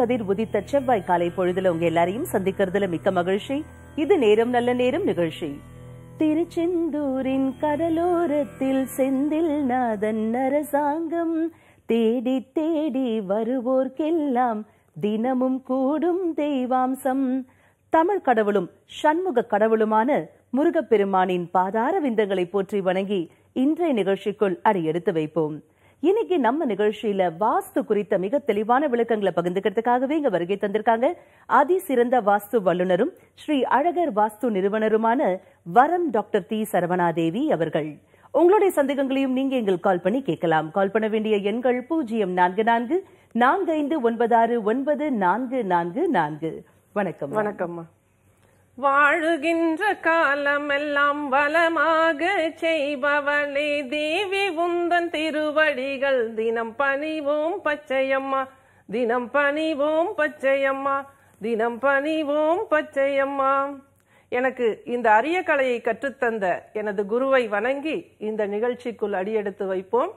கதிர் உதித்த செவ்வாய் காலை பொழுதுல உங்க எல்லாரையும் சந்திக்கிறதுல மிக்க மகிழ்ச்சி இது நேரம் நல்ல நேரம் நிகழ்ச்சி திருச்செந்தூரின் கடலோரத்தில் செந்தில் நாதன் அரசாங்கம் தேடி தேடி வருவோர்க்கெல்லாம் தினமும் கூடும் தெய்வாம்சம் தமிழ் கடவுளும் சண்முக கடவுளுமான முருகப்பெருமானின் பாதார விந்தங்களை போற்றி வணங்கி இன்றைய நிகழ்ச்சிக்குள் அடியெடுத்து வைப்போம் இன்னைக்கு நம்ம நிகழ்ச்சியில வாஸ்து குறித்த மிக தெளிவான விளக்கங்களை பகிர்ந்துக்கிறதுக்காகவே இங்க வருகை தந்திருக்காங்க அதி சிறந்த வாஸ்து வல்லுநரும் ஸ்ரீ அழகர் வாஸ்து நிறுவனருமான வரம் டாக்டர் தி சரவணாதேவி அவர்கள் உங்களுடைய சந்தேகங்களையும் நீங்க எங்கள் கால் பண்ணி கேட்கலாம் கால் பண்ண வேண்டிய எண்கள் பூஜ்ஜியம் நான்கு நான்கு நான்கு ஐந்து ஒன்பது ஆறு ஒன்பது நான்கு நான்கு நான்கு வணக்கம் வணக்கம்மா வாழுகின்ற காலமெல்லாம் வளமாக செய்பவனே தேவி உந்தன் திருவடிகள் தினம் பணிவோம் பச்சையம்மா தினம் பணிவோம் பச்சையம்மா தினம் பணிவோம் பச்சையம்மா எனக்கு இந்த அரிய கலையை கற்றுத்தந்த எனது குருவை வணங்கி இந்த நிகழ்ச்சிக்குள் அடியெடுத்து வைப்போம்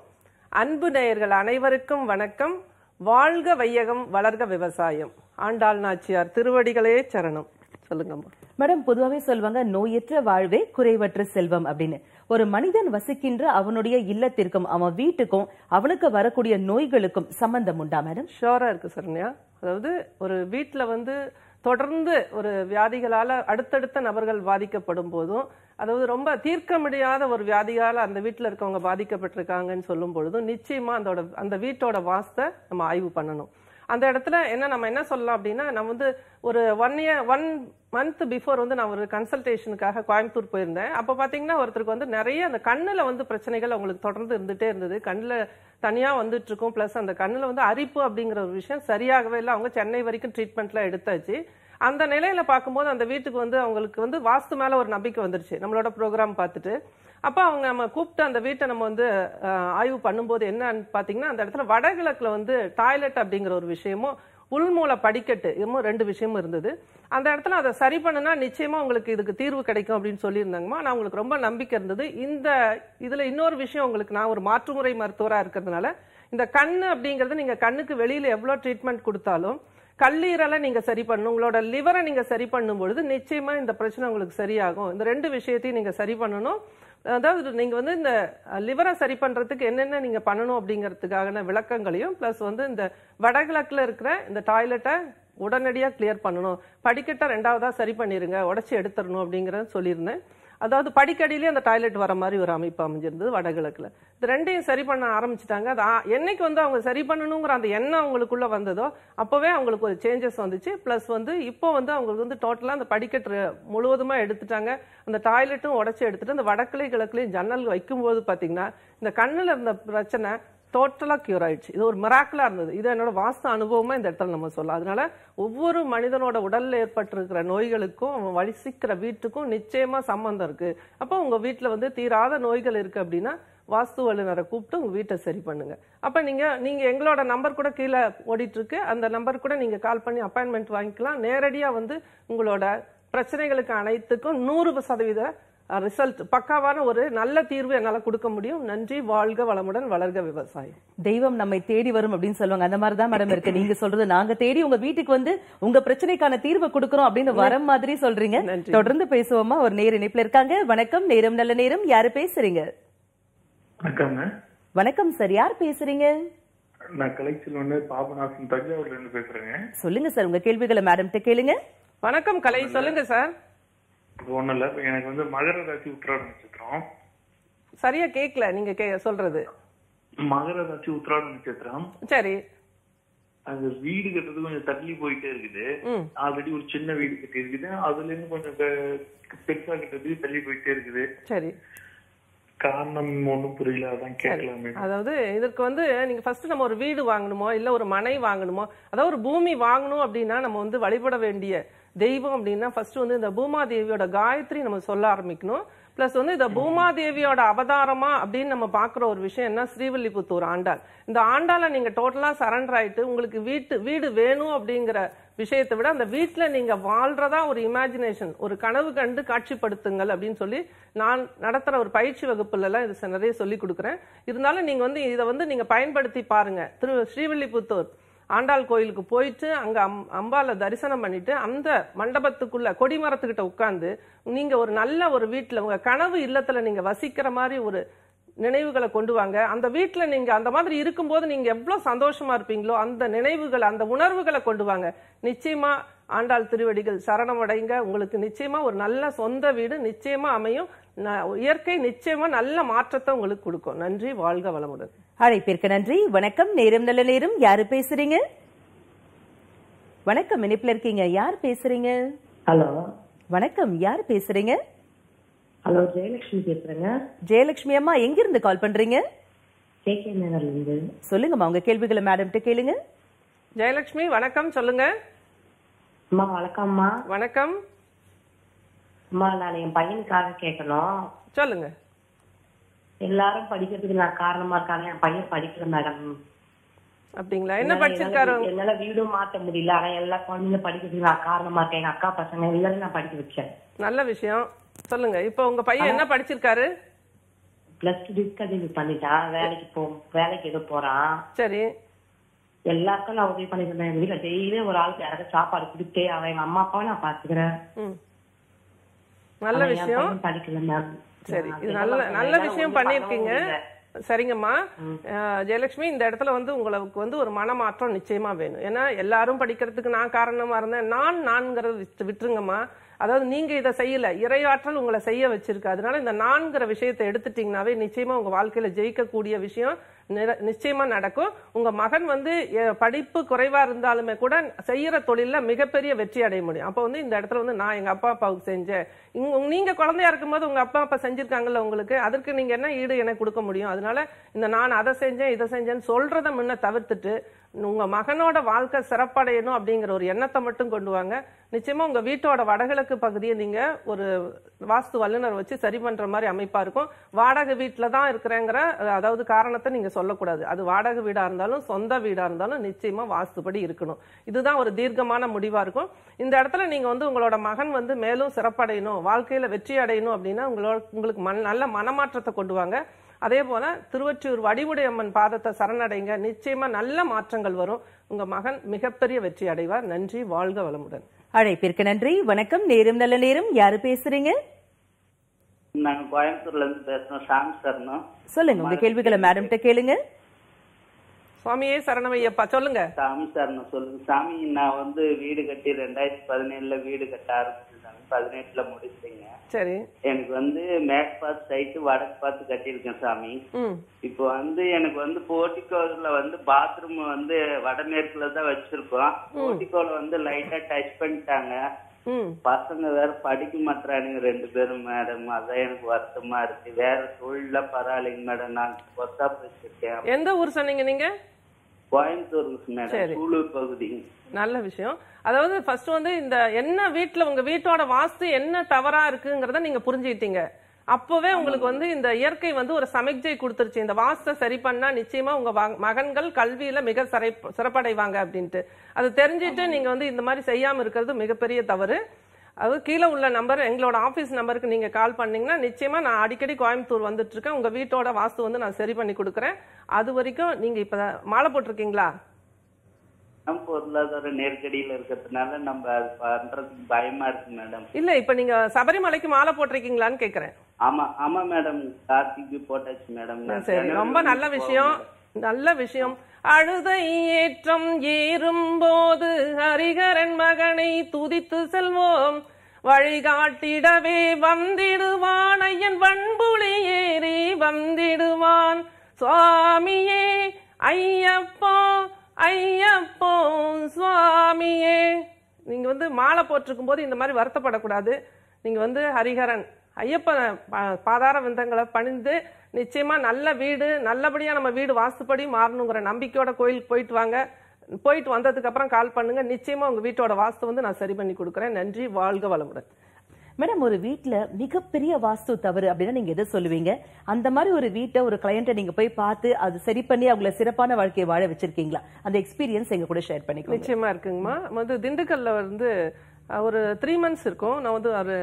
அன்பு நேயர்கள் அனைவருக்கும் வணக்கம் வாழ்க வையகம் வளர்க விவசாயம் ஆண்டாள் நாச்சியார் திருவடிகளே சரணம் சொல்லுங்கம்மா மேடம் பொதுவாகவே சொல்லுவாங்க நோயற்ற வாழ்வே குறைவற்ற செல்வம் அப்படின்னு ஒரு மனிதன் வசிக்கின்ற அவனுடைய இல்லத்திற்கும் அவன் வீட்டுக்கும் அவனுக்கு வரக்கூடிய நோய்களுக்கும் சம்பந்தம் உண்டா மேடம் ஷோரா இருக்கு சரண்யா அதாவது ஒரு வீட்டில் வந்து தொடர்ந்து ஒரு வியாதிகளால் அடுத்தடுத்த நபர்கள் பாதிக்கப்படும் போதும் அதாவது ரொம்ப தீர்க்க முடியாத ஒரு வியாதியால் அந்த வீட்டில் இருக்கவங்க பாதிக்கப்பட்டிருக்காங்கன்னு சொல்லும் பொழுதும் நிச்சயமாக அதோட அந்த வீட்டோட வாசத்தை நம்ம ஆய்வு பண்ணணும் அந்த இடத்துல என்ன நம்ம என்ன சொல்லலாம் அப்படின்னா நம்ம வந்து ஒரு one year one month before வந்து நான் ஒரு கன்சல்டேஷனுக்காக கோயம்புத்தூர் போயிருந்தேன் அப்போ பார்த்தீங்கன்னா ஒருத்தருக்கு வந்து நிறைய அந்த கண்ணில் வந்து பிரச்சனைகள் அவங்களுக்கு தொடர்ந்து இருந்துகிட்டே இருந்தது கண்ணில் தனியாக வந்துட்டு இருக்கும் ப்ளஸ் அந்த கண்ணில் வந்து அரிப்பு அப்படிங்கிற ஒரு விஷயம் சரியாகவே இல்லை அவங்க சென்னை வரைக்கும் ட்ரீட்மெண்ட்லாம் எடுத்தாச்சு அந்த நிலையில பார்க்கும்போது அந்த வீட்டுக்கு வந்து அவங்களுக்கு வந்து வாஸ்து மேலே ஒரு நம்பிக்கை வந்துருச்சு நம்மளோட ப்ரோக்ராம் பார்த்துட்டு அப்போ அவங்க நம்ம கூப்பிட்டு அந்த வீட்டை நம்ம வந்து ஆய்வு பண்ணும்போது என்னன்னு பார்த்தீங்கன்னா அந்த இடத்துல வடகிழக்கில் வந்து டாய்லெட் அப்படிங்கிற ஒரு விஷயமும் உள்மூல படிக்கட்டு இதுமோ ரெண்டு விஷயமும் இருந்தது அந்த இடத்துல அதை சரி பண்ணுனா நிச்சயமா உங்களுக்கு இதுக்கு தீர்வு கிடைக்கும் அப்படின்னு சொல்லியிருந்தாங்கம்மா நான் உங்களுக்கு ரொம்ப நம்பிக்கை இருந்தது இந்த இதில் இன்னொரு விஷயம் உங்களுக்கு நான் ஒரு மாற்றுமுறை மருத்துவராக இருக்கிறதுனால இந்த கண் அப்படிங்கிறது நீங்கள் கண்ணுக்கு வெளியில் எவ்வளோ ட்ரீட்மெண்ட் கொடுத்தாலும் கல்லீரலை நீங்கள் சரி பண்ணணும் உங்களோட லிவரை நீங்கள் சரி பண்ணும் பொழுது இந்த பிரச்சனை உங்களுக்கு சரியாகும் இந்த ரெண்டு விஷயத்தையும் நீங்கள் சரி பண்ணணும் அதாவது நீங்கள் வந்து இந்த லிவரை சரி பண்ணுறதுக்கு என்னென்ன நீங்கள் பண்ணணும் அப்படிங்கிறதுக்கான விளக்கங்களையும் ப்ளஸ் வந்து இந்த வடகிழக்கில் இருக்கிற இந்த டாய்லெட்டை உடனடியாக கிளியர் பண்ணணும் படிக்கட்டை ரெண்டாவதாக சரி பண்ணிடுங்க உடச்சி எடுத்துடணும் அப்படிங்கிறத சொல்லியிருந்தேன் அதாவது படிக்கடியிலே அந்த டாய்லெட் வர மாதிரி ஒரு அமைப்பு அமைஞ்சிருந்தது வடகிழக்கில் இது ரெண்டையும் சரி பண்ண ஆரம்பிச்சிட்டாங்க அது என்னைக்கு வந்து அவங்க சரி பண்ணணுங்கிற அந்த எண்ணம் அவங்களுக்குள்ளே வந்ததோ அப்போவே அவங்களுக்கு ஒரு சேஞ்சஸ் வந்துச்சு ப்ளஸ் வந்து இப்போ வந்து அவங்களுக்கு வந்து டோட்டலாக அந்த படிக்கட்டு முழுவதுமாக எடுத்துட்டாங்க அந்த டாய்லெட்டும் உடச்சி எடுத்துட்டு அந்த வடக்கிளை கிழக்குலையும் ஜன்னல் வைக்கும்போது பார்த்தீங்கன்னா இந்த கண்ணில் இருந்த பிரச்சனை டோட்டலாக க்யூர் ஆயிடுச்சு இது ஒரு மிராக்கலாக இருந்தது இது என்னோட வாஸ்து அனுபவமாக இந்த இடத்துல நம்ம சொல்லலாம் அதனால ஒவ்வொரு மனிதனோட உடலில் ஏற்பட்டிருக்கிற நோய்களுக்கும் அவன் சிக்கிற வீட்டுக்கும் நிச்சயமாக சம்மந்தம் இருக்குது அப்போ உங்கள் வீட்டில் வந்து தீராத நோய்கள் இருக்குது அப்படின்னா வாஸ்து வல்லுநரை கூப்பிட்டு உங்கள் வீட்டை சரி பண்ணுங்கள் அப்போ நீங்கள் நீங்கள் எங்களோட நம்பர் கூட கீழே ஓடிட்டுருக்கு அந்த நம்பர் கூட நீங்கள் கால் பண்ணி அப்பாயின்மெண்ட் வாங்கிக்கலாம் நேரடியாக வந்து உங்களோட பிரச்சனைகளுக்கு அனைத்துக்கும் நூறு சதவீத ரிசல்ட் பக்காவான ஒரு நல்ல தீர்வு என்னால் கொடுக்க முடியும் நன்றி வாழ்க வளமுடன் வளர்க விவசாயம் தெய்வம் நம்மை தேடி வரும் அப்படின்னு சொல்லுவாங்க அந்த மாதிரி தான் மேடம் இருக்கு நீங்க சொல்றது நாங்க தேடி உங்க வீட்டுக்கு வந்து உங்க பிரச்சனைக்கான தீர்வை கொடுக்கறோம் அப்படின்னு வர மாதிரி சொல்றீங்க தொடர்ந்து பேசுவோமா ஒரு நேர் இணைப்புல இருக்காங்க வணக்கம் நேரம் நல்ல நேரம் யாரு பேசுறீங்க வணக்கம் சார் யார் பேசுறீங்க நான் கலைச்செல்வன் பாபநாசன் தஞ்சாவூர்ல இருந்து பேசுறேங்க சொல்லுங்க சார் உங்க கேள்விகளை மேடம் கிட்ட கேளுங்க வணக்கம் கலை சொல்லுங்க சார் ஒண்ணும் இல்ல எனக்கு வந்து மகர ராசி உத்திராட நட்சத்திரம் சரியா கேக்கல நீங்க கே சொல்றது மகர ராசி உத்திராட நட்சத்திரம் சரி அது வீடு கட்டுறது கொஞ்சம் தள்ளி போயிட்டே இருக்குது ஆல்ரெடி ஒரு சின்ன வீடு கட்டி இருக்குது அதுல இருந்து கொஞ்சம் பெருசா கட்டுறது தள்ளி போயிட்டே இருக்குது சரி காரணம் ஒன்றும் புரியல அதான் கேட்கலாமே அதாவது இதற்கு வந்து நீங்க ஃபர்ஸ்ட் நம்ம ஒரு வீடு வாங்கணுமோ இல்ல ஒரு மனை வாங்கணுமோ அதாவது ஒரு பூமி வாங்கணும் அப்படின்னா நம்ம வந்து வழிபட வேண்டிய தெய்வம் அப்படின்னா ஃபர்ஸ்ட் வந்து இந்த பூமாதேவியோட காயத்ரி நம்ம சொல்ல ஆரம்பிக்கணும் பிளஸ் வந்து இந்த பூமாதேவியோட அவதாரமா அப்படின்னு நம்ம பார்க்குற ஒரு விஷயம் என்ன ஸ்ரீவில்லிபுத்தூர் ஆண்டாள் இந்த ஆண்டால நீங்க டோட்டலா சரண்டர் ஆயிட்டு உங்களுக்கு வீட்டு வீடு வேணும் அப்படிங்கிற விஷயத்தை விட அந்த வீட்டில் நீங்க வாழ்றதா ஒரு இமேஜினேஷன் ஒரு கனவு கண்டு காட்சிப்படுத்துங்கள் அப்படின்னு சொல்லி நான் நடத்துற ஒரு பயிற்சி வகுப்புலலாம் இது நிறைய சொல்லி கொடுக்குறேன் இருந்தாலும் நீங்க வந்து இதை வந்து நீங்க பயன்படுத்தி பாருங்க திரு ஸ்ரீவில்லிபுத்தூர் ஆண்டாள் கோயிலுக்கு போயிட்டு அங்கே அம் அம்பாவில் தரிசனம் பண்ணிட்டு அந்த கொடி கொடிமரத்துக்கிட்ட உட்காந்து நீங்கள் ஒரு நல்ல ஒரு வீட்டில் உங்கள் கனவு இல்லத்தில் நீங்கள் வசிக்கிற மாதிரி ஒரு நினைவுகளை கொண்டு வாங்க அந்த வீட்டில் நீங்கள் அந்த மாதிரி இருக்கும்போது நீங்கள் எவ்வளோ சந்தோஷமாக இருப்பீங்களோ அந்த நினைவுகளை அந்த உணர்வுகளை கொண்டு வாங்க நிச்சயமாக ஆண்டாள் திருவடிகள் சரணம் அடைங்க உங்களுக்கு நிச்சயமா ஒரு நல்ல சொந்த வீடு நிச்சயமா அமையும் இயற்கை நிச்சயமா நல்ல மாற்றத்தை உங்களுக்கு கொடுக்கும் நன்றி வாழ்க வளமுடன் அழைப்பிற்கு நன்றி வணக்கம் நேரம் நல்ல நேரம் யாரு பேசுறீங்க வணக்கம் இணைப்புல இருக்கீங்க யார் பேசுறீங்க ஹலோ வணக்கம் யார் பேசுறீங்க ஹலோ ஜெயலட்சுமி பேசுறேங்க ஜெயலட்சுமி அம்மா எங்க இருந்து கால் பண்றீங்க கேகே சொல்லுங்கம்மா உங்க கேள்விகளை கேளுங்க ஜெயலட்சுமி வணக்கம் சொல்லுங்க அம்மா வணக்கம்மா வணக்கம் அம்மா நான் என் பையனுக்காக கேட்கணும் சொல்லுங்க எல்லாரும் படிக்கிறதுக்கு நான் காரணமா இருக்காங்க என் பையன் படிக்கிற மேடம் அப்படிங்களா என்ன படிச்சிருக்காரு என்னால வீடும் மாத்த முடியல ஆனா எல்லா குழந்தைங்க படிக்கிறதுக்கு நான் காரணமா இருக்கேன் எங்க அக்கா பசங்க எல்லாரும் நான் படிக்க வச்சேன் நல்ல விஷயம் சொல்லுங்க இப்போ உங்க பையன் என்ன படிச்சிருக்காரு பிளஸ் டூ டிஸ்கண்டினியூ பண்ணிட்டான் வேலைக்கு போ வேலைக்கு எதுவும் போறான் சரி எல்லாருக்கும் நான் உதவி பண்ணிருந்தேன் வீட்டுல டெய்லி ஒரு ஆளுக்கு யாராவது சாப்பாடு கொடுத்தே அவன் எங்க அம்மா அப்பாவை நான் பாத்துக்கிறேன் நல்ல விஷயம் படிக்கல மேம் சரி இது நல்ல நல்ல விஷயம் பண்ணிருக்கீங்க சரிங்கம்மா ஜெயலட்சுமி இந்த இடத்துல வந்து உங்களுக்கு வந்து ஒரு மனமாற்றம் நிச்சயமா வேணும் ஏன்னா எல்லாரும் படிக்கிறதுக்கு நான் காரணமா இருந்தேன் நான் நான்கிறத விட்டுருங்கம்மா அதாவது நீங்க இதை செய்யல இறையாற்றல் உங்களை செய்ய வச்சிருக்கு அதனால இந்த நான்கிற விஷயத்தை எடுத்துட்டீங்கன்னாவே நிச்சயமா உங்க வாழ்க்கையில ஜெயிக்கக்கூடிய விஷயம் நிச்சயமா நடக்கும் உங்க மகன் வந்து படிப்பு குறைவா இருந்தாலுமே கூட செய்யற தொழில மிகப்பெரிய வெற்றி அடைய முடியும் அப்போ வந்து இந்த இடத்துல வந்து நான் எங்க அப்பா அப்பாவுக்கு செஞ்சேன் நீங்க குழந்தையா இருக்கும் போது உங்க அப்பா அப்பா செஞ்சிருக்காங்கல்ல உங்களுக்கு அதற்கு நீங்க என்ன ஈடு எனக்கு கொடுக்க முடியும் அதனால இந்த நான் அதை செஞ்சேன் இதை செஞ்சேன்னு சொல்றதை முன்ன தவிர்த்துட்டு உங்க மகனோட வாழ்க்கை சிறப்படையணும் அப்படிங்கிற ஒரு எண்ணத்தை மட்டும் கொண்டு வாங்க நிச்சயமா உங்க வீட்டோட வடகிழக்கு பகுதியை நீங்க ஒரு வாஸ்து வல்லுநர் வச்சு சரி பண்ற மாதிரி அமைப்பா இருக்கும் வாடகை வீட்டில் தான் இருக்கிறேங்கிற அதாவது காரணத்தை நீங்க சொல்ல சொல்லக்கூடாது அது வாடகை வீடாக இருந்தாலும் சொந்த வீடாக இருந்தாலும் நிச்சயமாக வாசுபடி இருக்கணும் இதுதான் ஒரு தீர்க்கமான முடிவாக இருக்கும் இந்த இடத்துல நீங்கள் வந்து உங்களோட மகன் வந்து மேலும் சிறப்படையணும் வாழ்க்கையில் வெற்றி அடையணும் அப்படின்னா உங்களோட உங்களுக்கு மண் நல்ல மனமாற்றத்தை கொண்டு வாங்க அதே போல் திருவற்றியூர் வடிவுடையம்மன் பாதத்தை சரணடைங்க நிச்சயமாக நல்ல மாற்றங்கள் வரும் உங்கள் மகன் மிகப்பெரிய வெற்றி அடைவார் நன்றி வாழ்க வளமுடன் அழைப்பிற்கு நன்றி வணக்கம் நேரும் நல்ல நேரம் யாரு பேசுறீங்க நாங்க கோயம்புத்தூர்ல இருந்து பேசுறோம் சாமி சரணம் சொல்லுங்க உங்க கேள்விகளை மேடம் கிட்ட கேளுங்க சுவாமியே சரணமையப்பா சொல்லுங்க சாமி சரணம் சொல்லுங்க சாமி நான் வந்து வீடு கட்டி ரெண்டாயிரத்தி பதினேழுல வீடு கட்ட ஆரம்பிச்சிருந்தாங்க பதினெட்டுல முடிச்சிட்டீங்க சரி எனக்கு வந்து மேற்கு பார்த்து சைட்டு வடக்கு பார்த்து கட்டியிருக்கேன் சாமி இப்போ வந்து எனக்கு வந்து போர்ட்டிகோல வந்து பாத்ரூம் வந்து வடமேற்குல தான் வச்சிருக்கோம் போர்ட்டிகோல வந்து லைட்டா டச் பண்ணிட்டாங்க பசங்க வேற படிக்க மாட்டானுங்க ரெண்டு பேரும் மேடம் அதான் எனக்கு வருத்தமா இருக்கு வேற தொழில பரவாயில்லைங்க மேடம் நான் கொத்தா போயிருக்கேன் எந்த ஊர் சொன்னீங்க நீங்க கோயம்புத்தூர் மேடம் சூலூர் பகுதி நல்ல விஷயம் அதாவது ஃபர்ஸ்ட் வந்து இந்த என்ன வீட்டுல உங்க வீட்டோட வாஸ்து என்ன தவறா இருக்குங்கிறத நீங்க புரிஞ்சுக்கிட்டீங்க அப்போவே உங்களுக்கு வந்து இந்த இயற்கை வந்து ஒரு சமிக்ஜை கொடுத்துருச்சு இந்த வாசத்தை சரி பண்ணா நிச்சயமா உங்க மகன்கள் கல்வியில மிக சிறை சிறப்படைவாங்க அப்படின்ட்டு அது தெரிஞ்சுட்டு நீங்க வந்து இந்த மாதிரி செய்யாம இருக்கிறது மிகப்பெரிய தவறு அது கீழே உள்ள நம்பர் எங்களோட ஆஃபீஸ் நம்பருக்கு நீங்க கால் பண்ணீங்கன்னா நிச்சயமா நான் அடிக்கடி கோயம்புத்தூர் வந்துட்டு இருக்கேன் உங்க வீட்டோட வாஸ்து வந்து நான் சரி பண்ணி கொடுக்குறேன் அது வரைக்கும் நீங்க இப்ப மாலை போட்டிருக்கீங்களா நம்ம பொருளாதார நெருக்கடியில இருக்கிறதுனால நம்ம அது பண்றதுக்கு பயமா இருக்கு மேடம் இல்ல இப்ப நீங்க சபரிமலைக்கு மாலை போட்டிருக்கீங்களான்னு கேக்குறேன் ஆமா ஆமா மேடம் கார்த்திக்கு போட்டாச்சு மேடம் ரொம்ப நல்ல விஷயம் நல்ல விஷயம் அழுதை ஏற்றம் ஏறும் போது ஹரிகரன் மகனை துதித்து செல்வோம் வழிகாட்டிடவே வந்திடுவான் ஐயன் வண்புலி ஏறி வந்திடுவான் சுவாமியே ஐயப்பா ஐயப்போ சுவாமியே நீங்கள் வந்து மாலை போட்டிருக்கும் போது இந்த மாதிரி வருத்தப்படக்கூடாது நீங்கள் வந்து ஹரிஹரன் ஐயப்பனை பாதார விந்தங்களை பணிந்து நிச்சயமாக நல்ல வீடு நல்லபடியாக நம்ம வீடு வாஸ்துப்படி மாறணுங்கிற நம்பிக்கையோட கோயிலுக்கு போயிட்டு வாங்க போயிட்டு வந்ததுக்கப்புறம் கால் பண்ணுங்கள் நிச்சயமாக உங்கள் வீட்டோட வாஸ்து வந்து நான் சரி பண்ணி கொடுக்குறேன் நன்றி வாழ்க வளமுடன் மேடம் ஒரு வீட்டில் மிகப்பெரிய வாஸ்து தவறு அப்படின்னா நீங்க எதை சொல்லுவீங்க அந்த மாதிரி ஒரு வீட்டை ஒரு கிளையண்ட்டை நீங்க போய் பார்த்து அது சரி பண்ணி அவங்கள சிறப்பான வாழ்க்கையை வாழ வச்சிருக்கீங்களா அந்த எக்ஸ்பீரியன்ஸ் எங்க கூட ஷேர் பண்ணிக்கலாம் நிச்சயமா இருக்குங்கம்மா வந்து திண்டுக்கல்ல வந்து ஒரு த்ரீ மந்த்ஸ் இருக்கும் நான் வந்து ஒரு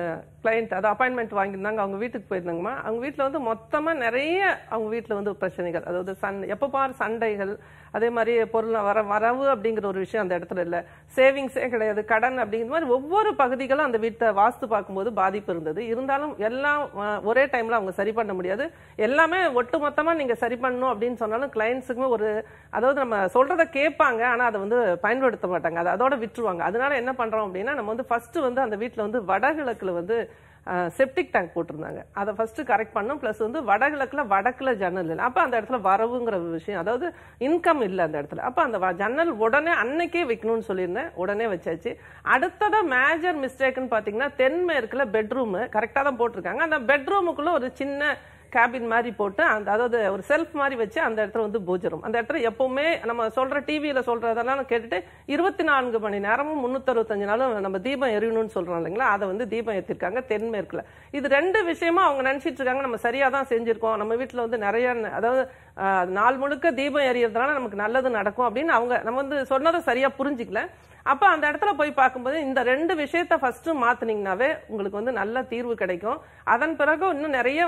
கிளைண்ட் அது அப்பாயின்மெண்ட் வாங்கியிருந்தாங்க அவங்க வீட்டுக்கு போயிருந்தாங்கம்மா அவங்க வீட்டில் வந்து மொத்தமாக நிறைய அவங்க வீட்டில் வந்து பிரச்சனைகள் அதாவது சன் எப்போ பார் சண்டைகள் அதே மாதிரி பொருள் வர வரவு அப்படிங்கிற ஒரு விஷயம் அந்த இடத்துல இல்லை சேவிங்ஸே கிடையாது கடன் அப்படிங்கிற மாதிரி ஒவ்வொரு பகுதிகளும் அந்த வீட்டை வாஸ்து பார்க்கும்போது பாதிப்பு இருந்தது இருந்தாலும் எல்லாம் ஒரே டைமில் அவங்க சரி பண்ண முடியாது எல்லாமே ஒட்டு மொத்தமாக நீங்கள் சரி பண்ணணும் அப்படின்னு சொன்னாலும் கிளைண்ட்ஸுக்குமே ஒரு அதாவது நம்ம சொல்கிறத கேட்பாங்க ஆனால் அதை வந்து பயன்படுத்த மாட்டாங்க அதை அதோட விட்டுருவாங்க அதனால என்ன பண்ணுறோம் அப்படின்னா நம்ம வந்து வந்து ஃபஸ்ட்டு வந்து அந்த வீட்டில் வந்து வடகிழக்கில் வந்து செப்டிக் டேங்க் போட்டிருந்தாங்க அதை ஃபஸ்ட்டு கரெக்ட் பண்ணோம் ப்ளஸ் வந்து வடகிழக்கில் வடக்கில் ஜன்னல் இல்லை அப்போ அந்த இடத்துல வரவுங்கிற விஷயம் அதாவது இன்கம் இல்லை அந்த இடத்துல அப்போ அந்த ஜன்னல் உடனே அன்னைக்கே வைக்கணும்னு சொல்லியிருந்தேன் உடனே வச்சாச்சு அடுத்ததாக மேஜர் மிஸ்டேக்குன்னு பார்த்தீங்கன்னா தென்மேற்கில் பெட்ரூமு கரெக்டாக தான் போட்டிருக்காங்க அந்த பெட்ரூமுக்குள்ளே ஒரு சின்ன கேபின் மாதிரி போட்டு அந்த அதாவது ஒரு செல்ஃப் மாதிரி வச்சு அந்த இடத்துல வந்து பூஜரும் அந்த இடத்துல எப்பவுமே நம்ம சொல்கிற டிவியில் சொல்கிறதெல்லாம் கேட்டுட்டு இருபத்தி நான்கு மணி நேரமும் முந்நூற்றறுபத்தஞ்சு நாளும் நம்ம தீபம் எரியணும்னு சொல்கிறோம் இல்லைங்களா அதை வந்து தீபம் ஏற்றிருக்காங்க தென்மேற்கில் இது ரெண்டு விஷயமா அவங்க நினச்சிட்டு இருக்காங்க நம்ம சரியாக தான் செஞ்சுருக்கோம் நம்ம வீட்டில் வந்து நிறைய அதாவது நாள் முழுக்க தீபம் எறியறதுனால நமக்கு நல்லது நடக்கும் அப்படின்னு அவங்க நம்ம வந்து சொன்னதை சரியா புரிஞ்சிக்கல அப்ப அந்த இடத்துல போய் பார்க்கும்போது இந்த ரெண்டு விஷயத்த ஃபர்ஸ்ட் மாத்தினீங்கனாவே உங்களுக்கு வந்து நல்ல தீர்வு கிடைக்கும் அதன் பிறகு இன்னும் நிறைய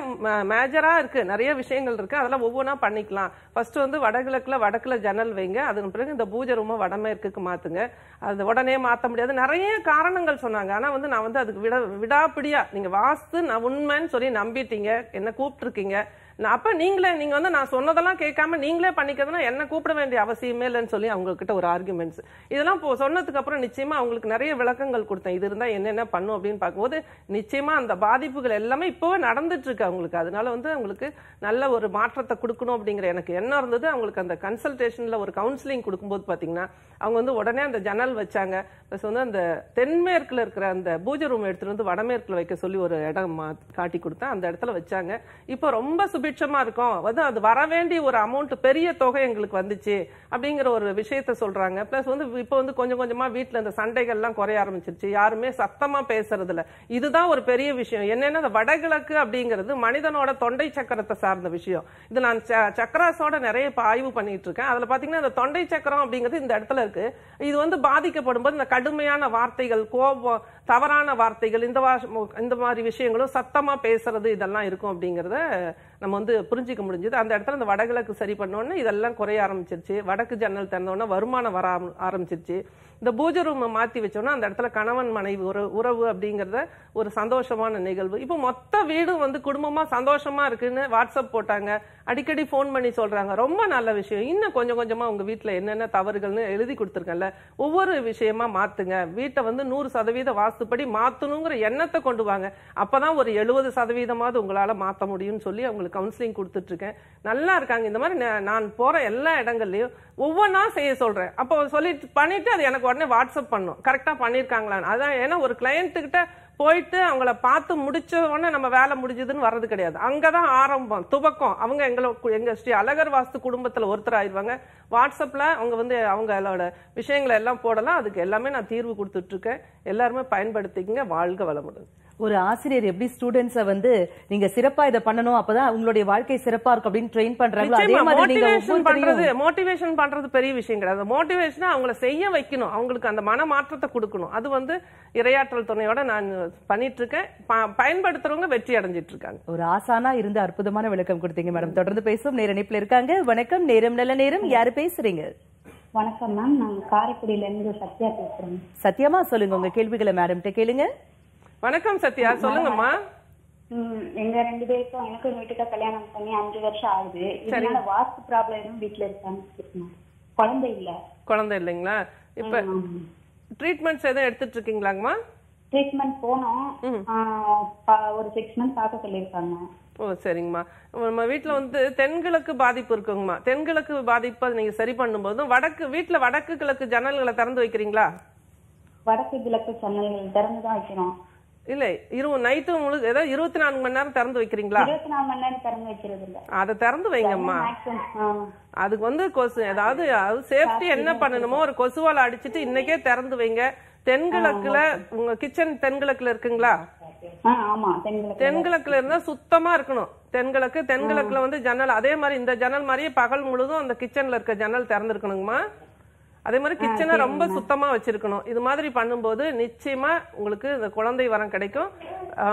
மேஜரா இருக்கு நிறைய விஷயங்கள் இருக்கு அதெல்லாம் ஒவ்வொன்றா பண்ணிக்கலாம் ஃபர்ஸ்ட் வந்து வடகிழக்குல வடக்குல ஜன்னல் வைங்க அதன் பிறகு இந்த பூஜை ரூமை வடமேற்குக்கு மாத்துங்க அது உடனே மாத்த முடியாது நிறைய காரணங்கள் சொன்னாங்க ஆனா வந்து நான் வந்து அதுக்கு விட விடாப்பிடியா நீங்க வாஸ்து நான் உண்மைன்னு சொல்லி நம்பிட்டீங்க என்ன இருக்கீங்க அப்போ நீங்களே நீங்கள் வந்து நான் சொன்னதெல்லாம் கேட்காம நீங்களே பண்ணிக்கிறதுனா என்ன கூப்பிட வேண்டிய அவசியமே இல்லைன்னு சொல்லி அவங்கக்கிட்ட ஒரு ஆர்குமெண்ட்ஸ் இதெல்லாம் இப்போ சொன்னதுக்கப்புறம் நிச்சயமாக அவங்களுக்கு நிறைய விளக்கங்கள் கொடுத்தேன் இது இருந்தால் என்னென்ன பண்ணும் அப்படின்னு பார்க்கும்போது நிச்சயமாக அந்த பாதிப்புகள் எல்லாமே இப்போவே நடந்துட்டுருக்கு அவங்களுக்கு அதனால வந்து அவங்களுக்கு நல்ல ஒரு மாற்றத்தை கொடுக்கணும் அப்படிங்கிற எனக்கு என்ன இருந்தது அவங்களுக்கு அந்த கன்சல்டேஷனில் ஒரு கவுன்சிலிங் கொடுக்கும்போது பார்த்தீங்கன்னா அவங்க வந்து உடனே அந்த ஜன்னல் வச்சாங்க ப்ளஸ் வந்து அந்த தென்மேற்கில் இருக்கிற அந்த பூஜை ரூம் எடுத்துகிட்டு வந்து வடமேற்கில் வைக்க சொல்லி ஒரு இடம் காட்டி கொடுத்தேன் அந்த இடத்துல வச்சாங்க இப்போ ரொம்ப சுபி லட்சமா இருக்கும் வந்து அது வர வேண்டிய ஒரு அமௌண்ட் பெரிய தொகை எங்களுக்கு வந்துச்சு அப்படிங்கிற ஒரு விஷயத்த சொல்றாங்க பிளஸ் வந்து இப்போ வந்து கொஞ்சம் கொஞ்சமா வீட்டில் இந்த சண்டைகள்லாம் குறைய ஆரம்பிச்சிருச்சு யாருமே சத்தமா பேசுறது இல்லை இதுதான் ஒரு பெரிய விஷயம் என்னென்னா இந்த வடகிழக்கு அப்படிங்கிறது மனிதனோட தொண்டை சக்கரத்தை சார்ந்த விஷயம் இது நான் சக்கராஸோட நிறைய இப்போ ஆய்வு பண்ணிட்டு இருக்கேன் அதில் பார்த்தீங்கன்னா இந்த தொண்டை சக்கரம் அப்படிங்கிறது இந்த இடத்துல இருக்கு இது வந்து பாதிக்கப்படும் போது இந்த கடுமையான வார்த்தைகள் கோபம் தவறான வார்த்தைகள் இந்த இந்த மாதிரி விஷயங்களும் சத்தமா பேசுறது இதெல்லாம் இருக்கும் அப்படிங்கிறத நம்ம வந்து புரிஞ்சிக்க முடிஞ்சது அந்த இடத்துல அந்த வடகிழக்கு சரி பண்ணோன்னே இதெல்லாம் குறைய ஆரம்பிச்சிருச்சு வடக்கு ஜன்னல் திறந்தோன்னே வருமானம் வர ஆரம்பிச்சிருச்சு இந்த பூஜை ரூமை மாற்றி வச்சோன்னா அந்த இடத்துல கணவன் மனைவி ஒரு உறவு அப்படிங்கிறத ஒரு சந்தோஷமான நிகழ்வு இப்போ மொத்த வீடும் வந்து குடும்பமாக சந்தோஷமாக இருக்குன்னு வாட்ஸ்அப் போட்டாங்க அடிக்கடி ஃபோன் பண்ணி சொல்கிறாங்க ரொம்ப நல்ல விஷயம் இன்னும் கொஞ்சம் கொஞ்சமாக உங்கள் வீட்டில் என்னென்ன தவறுகள்னு எழுதி கொடுத்துருக்கல ஒவ்வொரு விஷயமா மாற்றுங்க வீட்டை வந்து நூறு சதவீத வாஸ்துப்படி மாற்றணுங்கிற எண்ணத்தை கொண்டு வாங்க அப்போ தான் ஒரு எழுபது சதவீதமாவது உங்களால் மாற்ற முடியும்னு சொல்லி அவங்களுக்கு கவுன்சிலிங் கொடுத்துட்ருக்கேன் நல்லா இருக்காங்க இந்த மாதிரி நான் போகிற எல்லா இடங்கள்லையும் ஒவ்வொன்றா செய்ய சொல்கிறேன் அப்போ சொல்லிட்டு பண்ணிவிட்டு அது எனக்கு உடனே வாட்ஸ்அப் பண்ணும் கரெக்டாக பண்ணியிருக்காங்களான்னு அதான் ஏன்னா ஒரு கிளையண்ட்டுக்கிட்ட போயிட்டு அவங்கள பார்த்து முடிச்ச உடனே நம்ம வேலை முடிஞ்சதுன்னு வர்றது கிடையாது அங்கே தான் ஆரம்பம் துவக்கம் அவங்க எங்களை எங்கள் ஸ்ரீ அழகர் வாஸ்து குடும்பத்தில் ஒருத்தர் ஆயிடுவாங்க வாட்ஸ்அப்பில் அவங்க வந்து அவங்களோட விஷயங்களை எல்லாம் போடலாம் அதுக்கு எல்லாமே நான் தீர்வு கொடுத்துட்ருக்கேன் எல்லாருமே பயன்படுத்திக்கங்க வாழ்க வளமுடன் ஒரு ஆசிரியர் எப்படி ஸ்டூடெண்ட்ஸை வந்து நீங்க சிறப்பா இதை பண்ணணும் அப்பதான் உங்களுடைய வாழ்க்கை சிறப்பா இருக்கும் அப்படின்னு ட்ரெயின் பண்றாங்களோ பண்றது மோட்டிவேஷன் பண்றது பெரிய விஷயம் கிடையாது மோட்டிவேஷனா அவங்கள செய்ய வைக்கணும் அவங்களுக்கு அந்த மன மாற்றத்தை கொடுக்கணும் அது வந்து இரையாற்றல் துணையோட நான் பண்ணிட்டு இருக்கேன் பயன்படுத்துறவங்க வெற்றி அடைஞ்சிட்டு இருக்காங்க ஒரு ஆசானா இருந்து அற்புதமான விளக்கம் கொடுத்தீங்க மேடம் தொடர்ந்து பேசும் நேர இணைப்புல இருக்காங்க வணக்கம் நேரம் நல்ல நேரம் யாரு பேசுறீங்க வணக்கம் மேம் நான் காரைக்குடியில இருந்து சத்யா பேசுறேன் சத்யமா சொல்லுங்க உங்க கேள்விகளை மேடம்கிட்ட கேளுங்க வணக்கம் சத்யா சொல்லுங்கம்மா எங்க ரெண்டு பேருக்கும் எனக்கும் வீட்டுக்கு கல்யாணம் பண்ணி அஞ்சு வருஷம் ஆகுது இதனால வாஸ்து ப்ராப்ளம் வீட்டுல இருக்காங்க குழந்தை இல்ல குழந்தை இல்லைங்களா இப்ப ட்ரீட்மெண்ட்ஸ் எதுவும் எடுத்துட்டு இருக்கீங்களாங்கம்மா ட்ரீட்மெண்ட் போனோம் ஒரு சிக்ஸ் மந்த் பார்க்க சொல்லியிருக்காங்க ஓ சரிங்கம்மா நம்ம வீட்டில் வந்து தென்கிழக்கு பாதிப்பு இருக்குங்கம்மா தென்கிழக்கு பாதிப்பை நீங்கள் சரி பண்ணும்போதும் வடக்கு வீட்டில் வடக்கு கிழக்கு ஜன்னல்களை திறந்து வைக்கிறீங்களா வடக்கு கிழக்கு ஜன்னல்கள் திறந்து தான் வைக்கிறோம் இல்ல இரவு நைட்டு முழு ஏதாவது இருபத்தி நான்கு மணி நேரம் திறந்து வைக்கிறீங்களா அதை திறந்து வைங்கம்மா அதுக்கு வந்து கொசு ஏதாவது சேஃப்டி என்ன பண்ணணுமோ ஒரு கொசுவால அடிச்சிட்டு இன்னைக்கே திறந்து வைங்க தென்கிழக்குல உங்க கிச்சன் தென்கிழக்குல இருக்குங்களா தென்கிழக்குல இருந்தா சுத்தமா இருக்கணும் தென்கிழக்கு தென்கிழக்குல வந்து ஜன்னல் அதே மாதிரி இந்த ஜன்னல் மாதிரியே பகல் முழுதும் அந்த கிச்சன்ல இருக்க ஜன்னல் திறந்து இருக்கணுங்கம்மா அதே மாதிரி கிச்சனை ரொம்ப சுத்தமா வச்சிருக்கணும் இது மாதிரி பண்ணும்போது நிச்சயமா உங்களுக்கு இந்த குழந்தை வரம் கிடைக்கும்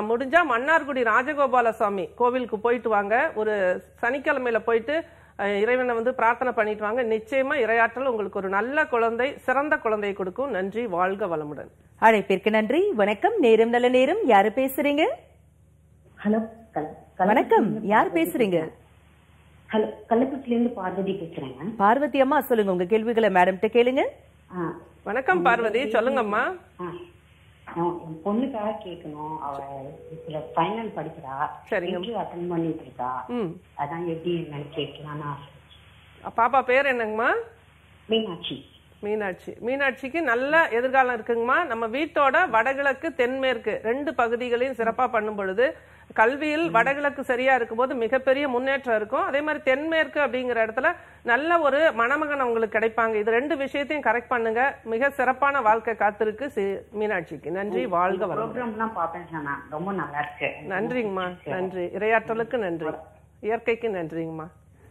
முடிஞ்சா மன்னார்குடி ராஜகோபால சுவாமி கோவிலுக்கு போயிட்டு வாங்க ஒரு சனிக்கிழமையில போயிட்டு இறைவனை வந்து பிரார்த்தனை பண்ணிட்டு வாங்க நிச்சயமா இரையாற்றல் உங்களுக்கு ஒரு நல்ல குழந்தை சிறந்த குழந்தையை கொடுக்கும் நன்றி வாழ்க வளமுடன் அழைப்பிற்கு நன்றி வணக்கம் நேரம் நல்ல நேரம் யாரு பேசுறீங்க ஹலோ வணக்கம் யார் பேசுறீங்க ஹலோ கள்ளக்குறிச்சிலேருந்து பார்வதி பேசுறேங்க பார்வதி அம்மா சொல்லுங்க உங்க கேள்விகளை மேடம் கிட்ட கேளுங்க வணக்கம் பார்வதி சொல்லுங்கம்மா பொண்ணுக்காக கேட்கணும் அவ இப்ப ஃபைனல் படிக்கிறா சரிங்க அட்டன் பண்ணிட்டு இருக்கா அதான் எப்படி என்னன்னு கேட்கலாம்னா பாப்பா பேர் என்னங்கம்மா மீனாட்சி மீனாட்சி மீனாட்சிக்கு நல்ல எதிர்காலம் இருக்குங்கம்மா நம்ம வீட்டோட வடகிழக்கு தென்மேற்கு ரெண்டு பகுதிகளையும் சிறப்பாக பண்ணும் பொழுது கல்வியில் வடகிழக்கு சரியா இருக்கும்போது மிகப்பெரிய முன்னேற்றம் இருக்கும் அதே மாதிரி தென்மேற்கு அப்படிங்கிற இடத்துல நல்ல ஒரு மணமகன் அவங்களுக்கு கிடைப்பாங்க இது ரெண்டு விஷயத்தையும் கரெக்ட் பண்ணுங்க மிக சிறப்பான வாழ்க்கை காத்திருக்கு மீனாட்சிக்கு நன்றி வாழ்க வரும் நன்றிங்கம்மா நன்றி இரையாற்றலுக்கு நன்றி இயற்கைக்கு நன்றிங்கம்மா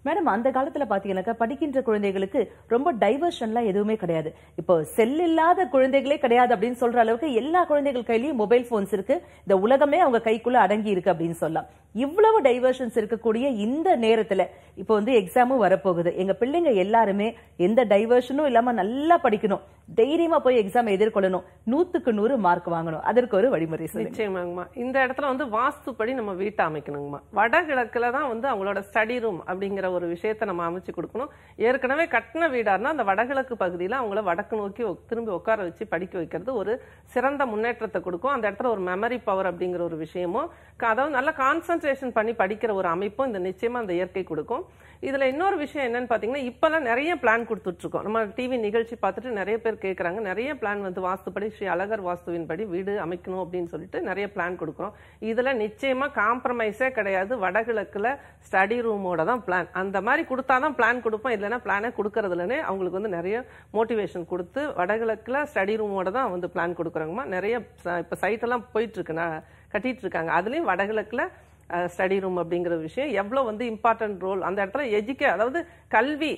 மேடம் அந்த காலத்துல பாத்தீங்கன்னாக்கா படிக்கின்ற குழந்தைகளுக்கு ரொம்ப டைவர்ஷன்லாம் எதுவுமே கிடையாது இப்போ செல் இல்லாத குழந்தைகளே கிடையாது அப்படின்னு சொல்ற அளவுக்கு எல்லா குழந்தைகள் கையிலயும் மொபைல் போன்ஸ் இருக்கு இந்த உலகமே அவங்க கைக்குள்ள அடங்கி இருக்கு அப்படின்னு சொல்லலாம் இவ்வளவு டைவர்ஷன்ஸ் இருக்கக்கூடிய இந்த நேரத்தில் இப்போ வந்து எக்ஸாமும் வரப்போகுது எங்கள் பிள்ளைங்க எல்லாருமே எந்த டைவர்ஷனும் இல்லாமல் நல்லா படிக்கணும் தைரியமா போய் எக்ஸாம் எதிர்கொள்ளணும் நூற்றுக்கு நூறு மார்க் வாங்கணும் அதற்கு ஒரு வழிமுறை நிச்சயமாங்கம்மா இந்த இடத்துல வந்து வாஸ்துப்படி நம்ம வீட்டை அமைக்கணுங்கம்மா வடகிழக்கில் தான் வந்து அவங்களோட ஸ்டடி ரூம் அப்படிங்கிற ஒரு விஷயத்த நம்ம அமைச்சு கொடுக்கணும் ஏற்கனவே கட்டின வீடா இருந்தா அந்த வடகிழக்கு பகுதியில் அவங்கள வடக்கு நோக்கி திரும்பி உட்கார வச்சு படிக்க வைக்கிறது ஒரு சிறந்த முன்னேற்றத்தை கொடுக்கும் அந்த இடத்துல ஒரு மெமரி பவர் அப்படிங்கிற ஒரு விஷயமும் அதாவது நல்ல கான்சன்ட்ரேட் கான்சன்ட்ரேஷன் பண்ணி படிக்கிற ஒரு அமைப்பும் இந்த நிச்சயமாக அந்த இயற்கை கொடுக்கும் இதில் இன்னொரு விஷயம் என்னன்னு பார்த்தீங்கன்னா இப்போல்லாம் நிறைய பிளான் கொடுத்துட்ருக்கோம் நம்ம டிவி நிகழ்ச்சி பார்த்துட்டு நிறைய பேர் கேட்குறாங்க நிறைய பிளான் வந்து வாஸ்துப்படி ஸ்ரீ அழகர் வாஸ்துவின் படி வீடு அமைக்கணும் அப்படின்னு சொல்லிட்டு நிறைய பிளான் கொடுக்குறோம் இதில் நிச்சயமாக காம்ப்ரமைஸே கிடையாது வடகிழக்கில் ஸ்டடி ரூமோட தான் பிளான் அந்த மாதிரி கொடுத்தா தான் பிளான் கொடுப்போம் இல்லைன்னா பிளானே கொடுக்கறதுலனே அவங்களுக்கு வந்து நிறைய மோட்டிவேஷன் கொடுத்து வடகிழக்கில் ஸ்டடி ரூமோட தான் வந்து பிளான் கொடுக்குறாங்கம்மா நிறைய இப்போ சைட்டெல்லாம் போயிட்டுருக்கு நான் கட்டிகிட்டு இருக்காங்க அதுலேயும் வடகிழக்கில் ஸ்டடி ரூம் அப்படிங்கிற விஷயம் எவ்வளோ வந்து இம்பார்ட்டன்ட் ரோல் அந்த இடத்துல எஜுகே அதாவது கல்வி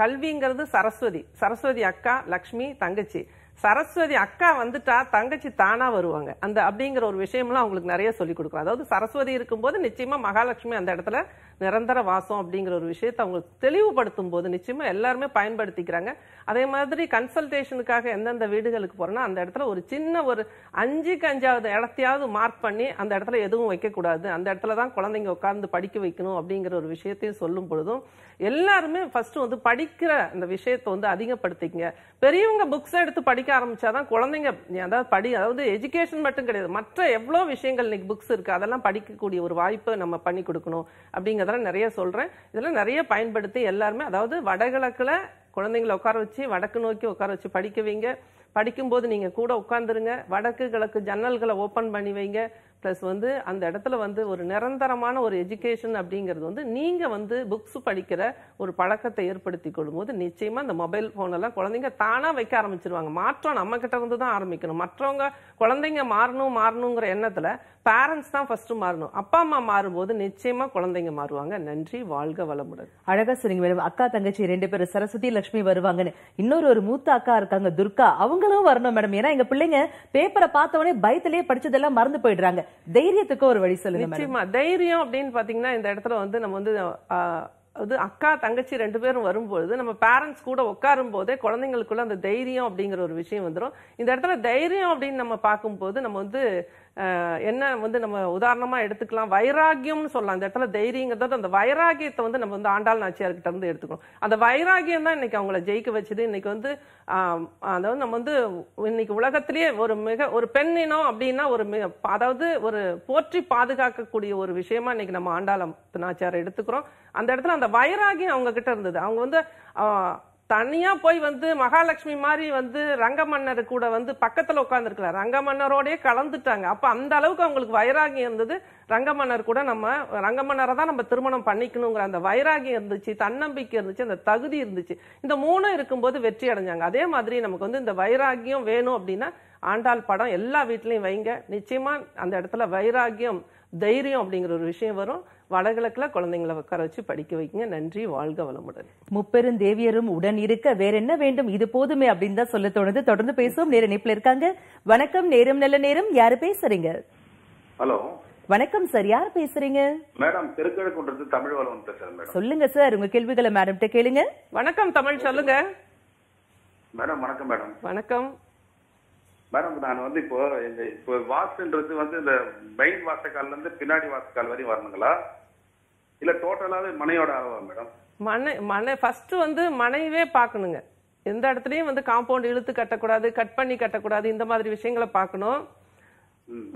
கல்விங்கிறது சரஸ்வதி சரஸ்வதி அக்கா லக்ஷ்மி தங்கச்சி சரஸ்வதி அக்கா வந்துட்டா தங்கச்சி தானா வருவாங்க அந்த அப்படிங்கிற ஒரு விஷயம்லாம் அவங்களுக்கு நிறைய சொல்லிக் கொடுக்கும் அதாவது சரஸ்வதி இருக்கும்போது நிச்சயமா மகாலட்சுமி அந்த இடத்துல நிரந்தர வாசம் அப்படிங்கிற ஒரு விஷயத்தை அவங்களுக்கு தெளிவுபடுத்தும் போது நிச்சயமா எல்லாருமே பயன்படுத்திக்கிறாங்க அதே மாதிரி கன்சல்டேஷனுக்காக எந்தெந்த வீடுகளுக்கு போறோம்னா அந்த இடத்துல ஒரு சின்ன ஒரு அஞ்சுக்கு அஞ்சாவது இடத்தையாவது மார்க் பண்ணி அந்த இடத்துல எதுவும் வைக்கக்கூடாது அந்த இடத்துல தான் குழந்தைங்க உட்காந்து படிக்க வைக்கணும் அப்படிங்கிற ஒரு விஷயத்தையும் சொல்லும் பொழுதும் எல்லாருமே ஃபர்ஸ்ட் வந்து படிக்கிற அந்த விஷயத்தை வந்து அதிகப்படுத்திக்கங்க பெரியவங்க புக்ஸ் எடுத்து படிக்க படிக்க ஆரம்பித்தா தான் குழந்தைங்க அதாவது படி அதாவது எஜுகேஷன் மட்டும் கிடையாது மற்ற எவ்வளோ விஷயங்கள் இன்னைக்கு புக்ஸ் இருக்குது அதெல்லாம் படிக்கக்கூடிய ஒரு வாய்ப்பை நம்ம பண்ணி கொடுக்கணும் அப்படிங்கிறதெல்லாம் நிறைய சொல்கிறேன் இதெல்லாம் நிறைய பயன்படுத்தி எல்லாருமே அதாவது வடகிழக்கில் குழந்தைங்களை உட்கார வச்சு வடக்கு நோக்கி உட்கார வச்சு படிக்க வைங்க படிக்கும்போது நீங்கள் கூட உட்காந்துருங்க வடக்கு கிழக்கு ஜன்னல்களை ஓப்பன் பண்ணி வைங்க ப்ளஸ் வந்து அந்த இடத்துல வந்து ஒரு நிரந்தரமான ஒரு எஜுகேஷன் அப்படிங்கிறது வந்து நீங்கள் வந்து புக்ஸ் படிக்கிற ஒரு பழக்கத்தை ஏற்படுத்தி கொள்ளும்போது நிச்சயமாக அந்த மொபைல் ஃபோனெல்லாம் குழந்தைங்க தானாக வைக்க ஆரம்பிச்சிருவாங்க மாற்றம் நம்ம கிட்ட இருந்து தான் ஆரம்பிக்கணும் மற்றவங்க குழந்தைங்க மாறணும் மாறணுங்கிற எண்ணத்தில் பேரண்ட்ஸ் தான் ஃபஸ்ட்டு மாறணும் அப்பா அம்மா மாறும்போது நிச்சயமாக குழந்தைங்க மாறுவாங்க நன்றி வாழ்க வளமுடன் அழகா சரிங்க மேடம் அக்கா தங்கச்சி ரெண்டு பேரும் சரஸ்வதி லட்சுமி வருவாங்கன்னு இன்னொரு ஒரு மூத்த அக்கா இருக்காங்க துர்கா அவங்க அவங்களும் வரணும் மேடம் ஏன்னா எங்க பிள்ளைங்க பேப்பரை பார்த்தவொடனே பயத்திலேயே படிச்சதெல்லாம் மறந்து போயிடுறாங்க தைரியத்துக்கு ஒரு வழி சொல்லுங்க நிச்சயமா தைரியம் அப்படின்னு பாத்தீங்கன்னா இந்த இடத்துல வந்து நம்ம வந்து அது அக்கா தங்கச்சி ரெண்டு பேரும் வரும்பொழுது நம்ம பேரண்ட்ஸ் கூட உட்காரும் போதே குழந்தைங்களுக்குள்ள அந்த தைரியம் அப்படிங்கிற ஒரு விஷயம் வந்துடும் இந்த இடத்துல தைரியம் அப்படின்னு நம்ம பார்க்கும்போது நம்ம வந்து என்ன வந்து நம்ம உதாரணமாக எடுத்துக்கலாம் வைராகியம்னு சொல்லலாம் அந்த இடத்துல தைரியங்கிறது அந்த வைராகியத்தை வந்து நம்ம வந்து ஆண்டாள் நாச்சியார்கிட்ட இருந்து எடுத்துக்கணும் அந்த வைராகியம் தான் இன்னைக்கு அவங்கள ஜெயிக்க வச்சுது இன்னைக்கு வந்து அதாவது நம்ம வந்து இன்னைக்கு உலகத்திலேயே ஒரு மிக ஒரு பெண் இனம் அப்படின்னா ஒரு மிக அதாவது ஒரு போற்றி பாதுகாக்கக்கூடிய ஒரு விஷயமா இன்னைக்கு நம்ம ஆண்டாள் நாச்சியாரை எடுத்துக்கிறோம் அந்த இடத்துல அந்த வைராகியம் அவங்க கிட்ட இருந்தது அவங்க வந்து தனியா போய் வந்து மகாலட்சுமி மாதிரி வந்து ரங்கமன்னர் கூட வந்து பக்கத்துல ரங்க ரங்கமன்னரோடய கலந்துட்டாங்க அப்ப அந்த அளவுக்கு அவங்களுக்கு வைராகியம் இருந்தது ரங்கமன்னர் கூட நம்ம ரங்கமன்னரை தான் நம்ம திருமணம் பண்ணிக்கணுங்கிற அந்த வைராகியம் இருந்துச்சு தன்னம்பிக்கை இருந்துச்சு அந்த தகுதி இருந்துச்சு இந்த மூணும் இருக்கும்போது வெற்றி அடைஞ்சாங்க அதே மாதிரி நமக்கு வந்து இந்த வைராகியம் வேணும் அப்படின்னா ஆண்டாள் படம் எல்லா வீட்லயும் வைங்க நிச்சயமா அந்த இடத்துல வைராகியம் தைரியம் அப்படிங்கிற ஒரு விஷயம் வரும் வடகிழக்கில் குழந்தைங்களை உட்கார வச்சு படிக்க வைக்கங்க நன்றி வாழ்க வளமுடன் முப்பெரும் தேவியரும் உடன் இருக்க வேற என்ன வேண்டும் இது போதுமே அப்படின்னு தான் சொல்ல தோணுது தொடர்ந்து பேசுவோம் நேர இணைப்பில் இருக்காங்க வணக்கம் நேரம் நல்ல நேரம் யாரு பேசுறீங்க ஹலோ வணக்கம் சார் யார் பேசுறீங்க மேடம் திருக்கழுக்குன்றது தமிழ் வளம் பேசுறேன் சொல்லுங்க சார் உங்க கேள்விகளை மேடம் கிட்ட கேளுங்க வணக்கம் தமிழ் சொல்லுங்க மேடம் வணக்கம் மேடம் வணக்கம் மேடம் நான் வந்து இப்போ இப்போ வாசுன்றது வந்து இந்த மெயின் வாசக்கால்ல இருந்து பின்னாடி வாசக்கால் வரையும் வரணுங்களா இல்ல டோட்டலாவே மனையோட அளவா மேடம் மனை மனை ஃபர்ஸ்ட் வந்து மனைவே பார்க்கணுங்க எந்த இடத்துலயும் வந்து காம்பவுண்ட் இழுத்து கட்டக்கூடாது கட் பண்ணி கட்டக்கூடாது இந்த மாதிரி விஷயங்களை பார்க்கணும்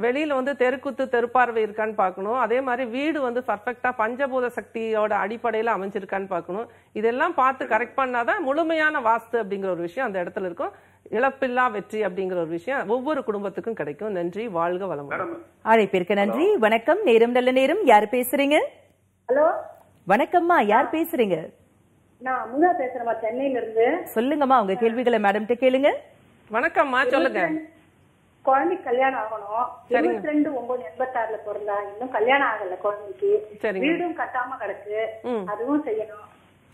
வெளியில வந்து தெருக்குத்து தெருப்பார்வை இருக்கான்னு பார்க்கணும் அதே மாதிரி வீடு வந்து பர்ஃபெக்டா பஞ்சபூத சக்தியோட அடிப்படையில அமைஞ்சிருக்கான்னு பார்க்கணும் இதெல்லாம் பார்த்து கரெக்ட் பண்ணாதான் முழுமையான வாஸ்து அப்படிங்கிற ஒரு விஷயம் அந்த இடத்துல இருக்கும் இழப்பில்லா வெற்றி அப்படிங்கிற ஒரு விஷயம் ஒவ்வொரு குடும்பத்துக்கும் கிடைக்கும் நன்றி வாழ்க வளம் அழைப்பிற்கு நன்றி வணக்கம் நேரம் நல்ல நேரம் யார் பேசுறீங்க ஹலோ வணக்கம்மா யார் பேசுறீங்க நான் அமுதா பேசுறேமா சென்னையில இருந்து சொல்லுங்கம்மா உங்க கேள்விகளை மேடம் கேளுங்க வணக்கம்மா சொல்லுங்க குழந்தைக்கு கல்யாணம் ஆகணும் இருபத்தி ரெண்டு ஒன்பது எண்பத்தி ஆறுல பிறந்தா இன்னும் கல்யாணம் ஆகல குழந்தைக்கு வீடும் கட்டாம கிடக்கு அதுவும் செய்யணும்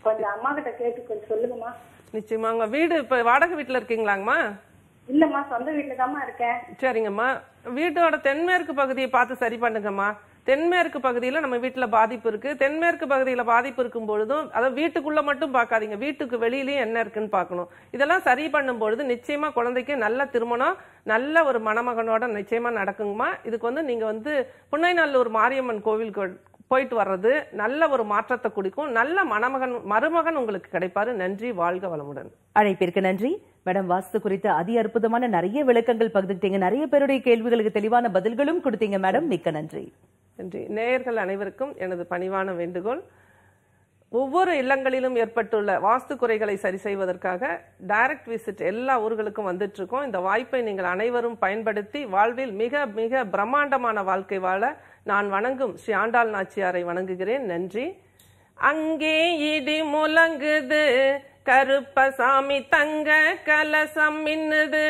கொஞ்சம் அம்மா கிட்ட கேட்டு கொஞ்சம் சொல்லுங்கம்மா நிச்சயமா உங்க வீடு இப்ப வாடகை வீட்டுல இருக்கீங்களாங்கம்மா இல்லம்மா சொந்த வீட்டுல தாம்மா இருக்கேன் சரிங்கம்மா வீட்டோட தென்மேற்கு பகுதியை பார்த்து சரி பண்ணுங்கம்மா தென்மேற்கு பகுதியில் நம்ம வீட்டில் பாதிப்பு இருக்கு தென்மேற்கு பகுதியில் பாதிப்பு இருக்கும் பொழுதும் அதை வீட்டுக்குள்ள மட்டும் பார்க்காதீங்க வீட்டுக்கு வெளியிலயும் என்ன இருக்குன்னு பார்க்கணும் இதெல்லாம் சரி பண்ணும் பொழுது நிச்சயமா குழந்தைக்கு நல்ல திருமணம் நல்ல ஒரு மணமகனோட நிச்சயமா நடக்குங்கம்மா இதுக்கு வந்து நீங்க வந்து புன்னைநல்லூர் மாரியம்மன் கோவில் போயிட்டு வர்றது நல்ல ஒரு மாற்றத்தை குடிக்கும் நல்ல மணமகன் மருமகன் உங்களுக்கு கிடைப்பாரு நன்றி வாழ்க வளமுடன் அழைப்பிற்கு நன்றி மேடம் வாஸ்து குறித்த அதி அற்புதமான நிறைய விளக்கங்கள் பகிர்ந்துட்டீங்க நிறைய பேருடைய கேள்விகளுக்கு தெளிவான பதில்களும் கொடுத்தீங்க மேடம் மிக்க நன்றி நன்றி நேயர்கள் அனைவருக்கும் எனது பணிவான வேண்டுகோள் ஒவ்வொரு இல்லங்களிலும் ஏற்பட்டுள்ள வாஸ்து குறைகளை சரி செய்வதற்காக டைரக்ட் விசிட் எல்லா ஊர்களுக்கும் வந்துட்டு இருக்கோம் இந்த வாய்ப்பை நீங்கள் அனைவரும் பயன்படுத்தி வாழ்வில் மிக மிக பிரம்மாண்டமான வாழ்க்கை வாழ நான் வணங்கும் ஸ்ரீ ஆண்டாள் நாச்சியாரை வணங்குகிறேன் நன்றி அங்கே இடி முழங்குது கருப்பசாமி தங்க கலசம் மின்னுது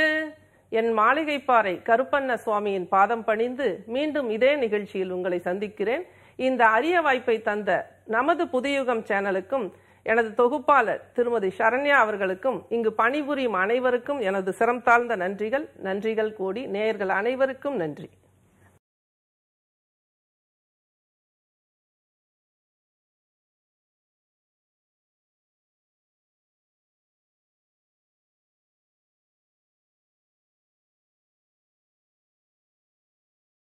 என் மாளிகை பாறை கருப்பண்ண சுவாமியின் பாதம் பணிந்து மீண்டும் இதே நிகழ்ச்சியில் உங்களை சந்திக்கிறேன் இந்த அரிய வாய்ப்பை தந்த நமது புதியுகம் சேனலுக்கும் எனது தொகுப்பாளர் திருமதி சரண்யா அவர்களுக்கும் இங்கு பணிபுரியும் அனைவருக்கும் எனது சிரம் தாழ்ந்த நன்றிகள் நன்றிகள் கூடி நேயர்கள் அனைவருக்கும் நன்றி